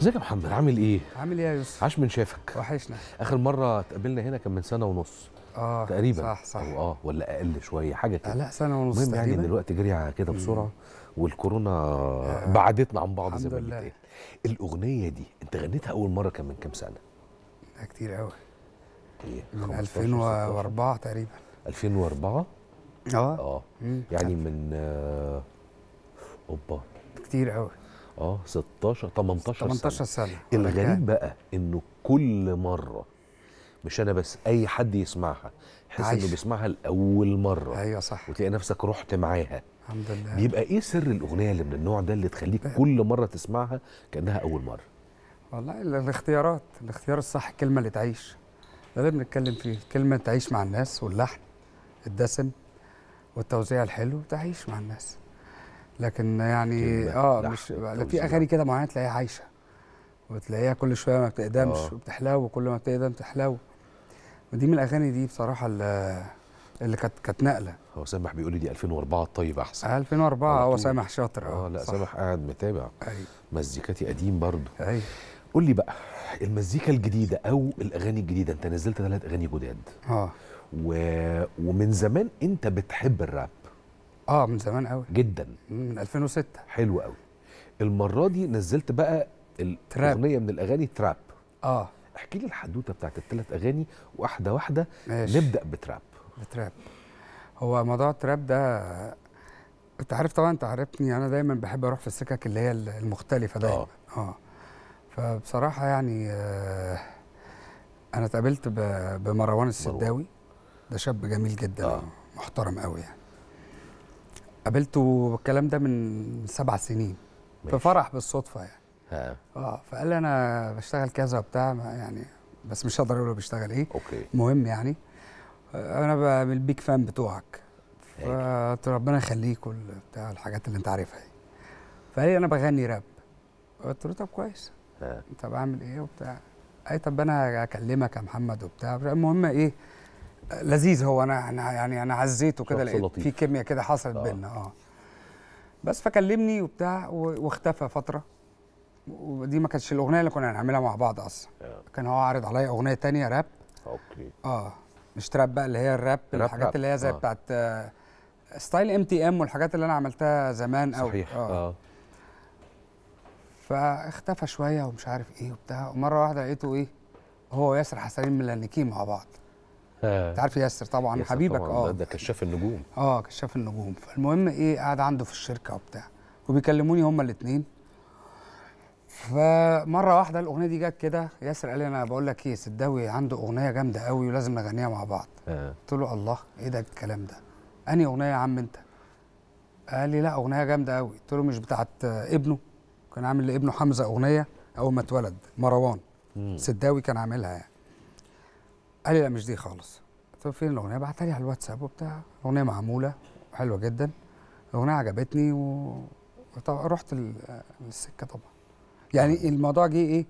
ازيك يا محمد عامل ايه؟ عامل ايه يا يوسف؟ عاش من شافك وحشنا اخر مره اتقابلنا هنا كان من سنه ونص اه تقريبا صح صح أو اه ولا اقل شويه حاجه كده لا سنه ونص المهم يعني ان الوقت جري كده بسرعه والكورونا آه. بعدتنا عن بعض زي ما بنتقال الاغنيه دي انت غنيتها اول مره كان من كام سنه؟ كتير قوي إيه، من 2004 تقريبا 2004 اه اه يعني من آه، اوبا كتير قوي اه 16 18 18 سنه, سنة. الغريب بقى انه كل مره مش انا بس اي حد يسمعها يحس انه بيسمعها لاول مره ايوه صح وتلاقي نفسك رحت معاها الحمد لله بيبقى ايه سر الاغنيه اللي من النوع ده اللي تخليك بقى. كل مره تسمعها كانها اول مره والله الاختيارات الاختيار الصح الكلمه اللي تعيش ده اللي بنتكلم فيه الكلمه تعيش مع الناس واللحن الدسم والتوزيع الحلو تعيش مع الناس لكن يعني اه مش في اغاني كده معينه تلاقيها عايشه وتلاقيها كل شويه ما بتقدمش آه. وبتحلو وكل ما بتقدم تحلو ودي من الاغاني دي بصراحه اللي كانت كانت نقله هو سامح بيقول لي دي 2004 الطيب احسن 2004 هو سامح شاطر اه لا سامح قاعد متابع ايوه مزيكاتي قديم برضه ايوه قول لي بقى المزيكا الجديده او الاغاني الجديده انت نزلت ثلاث اغاني جداد اه و... ومن زمان انت بتحب الراب اه من زمان قوي جدا من 2006 حلو قوي المره دي نزلت بقى الاغنيه من الاغاني تراب اه احكي لي الحدوته بتاعت الثلاث اغاني واحده واحده ماشي. نبدا بتراب بتراب هو موضوع التراب ده انت عارف طبعا انت عارفني انا دايما بحب اروح في السكك اللي هي المختلفه دايما اه, آه. فبصراحه يعني آه، انا اتقابلت بمروان السداوي ده شاب جميل جدا أوه. محترم قوي يعني قابلته الكلام ده من سبع سنين ماشي. في فرح بالصدفه يعني اه فقال لي انا بشتغل كذا وبتاع يعني بس مش هقدر اقول بيشتغل ايه اوكي مهم يعني آه، انا من البيك فان بتوعك فقلت ربنا يخليك كل بتاع الحاجات اللي انت عارفها دي فقال لي انا بغني راب قلت له طب كويس طب اعمل ايه وبتاع اي طب انا اكلمك يا محمد وبتاع المهم ايه لذيذ هو انا انا يعني انا عزيته كده لقيت في كيمياء كده حصلت آه. بينا اه بس فكلمني وبتاع واختفى فتره ودي ما كانتش الاغنيه اللي كنا هنعملها مع بعض اصلا آه. كان هو عارض عليا اغنيه تانية راب اوكي اه مش تراب بقى اللي هي الراب الحاجات اللي هي زي آه. بتاعت آه، ستايل ام تي ام والحاجات اللي انا عملتها زمان قوي صحيح اه, آه. فاختفى شويه ومش عارف ايه وبتاع ومره واحده لقيته ايه هو وياسر حسنين ملنكين مع بعض انت آه. عارف ياسر طبعا ياسر حبيبك اه ده كشاف النجوم اه كشاف النجوم فالمهم ايه قاعد عنده في الشركه وبتاع وبيكلموني هما الاثنين فمره واحده الاغنيه دي جت كده ياسر قال لي انا بقول لك ايه سداوي عنده اغنيه جامده قوي ولازم نغنيها مع بعض آه. قلت له الله ايه ده الكلام ده انهي اغنيه يا عم انت قال لي لا اغنيه جامده قوي قلت له مش بتاعت ابنه كان عامل لابنه حمزه اغنيه اول ما اتولد مروان سداوي كان عاملها يعني قال لي لا مش دي خالص قلت له فين الاغنيه بعتها لي على الواتساب وبتاع الاغنيه معموله حلوه جدا الاغنيه عجبتني و... رحت السكه طبعا يعني الموضوع جه ايه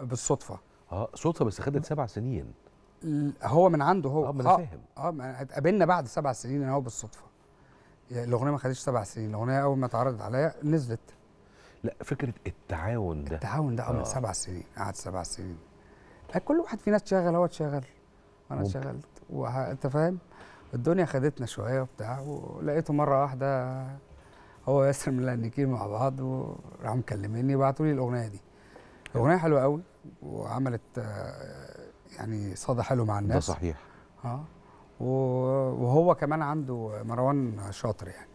بالصدفه اه صدفه بس خدت سبع سنين هو من عنده هو اه ما انا آه، فاهم اه اتقابلنا بعد سبع سنين انا هو بالصدفه يعني الاغنيه ما خدتش سبع سنين الاغنيه اول ما اتعرضت عليا نزلت لا فكره التعاون ده التعاون ده اه من سبع سنين قعد سبع سنين كل واحد فينا اتشغل هو اتشغل وانا اشتغلت وانت فاهم الدنيا خدتنا شويه وبتاع ولقيته مره واحده هو ياسر من مع بعض وراحوا مكلميني بعتوا لي الاغنيه دي الاغنيه حلوه قوي وعملت يعني صدى حلو مع الناس ده صحيح اه وهو كمان عنده مروان شاطر يعني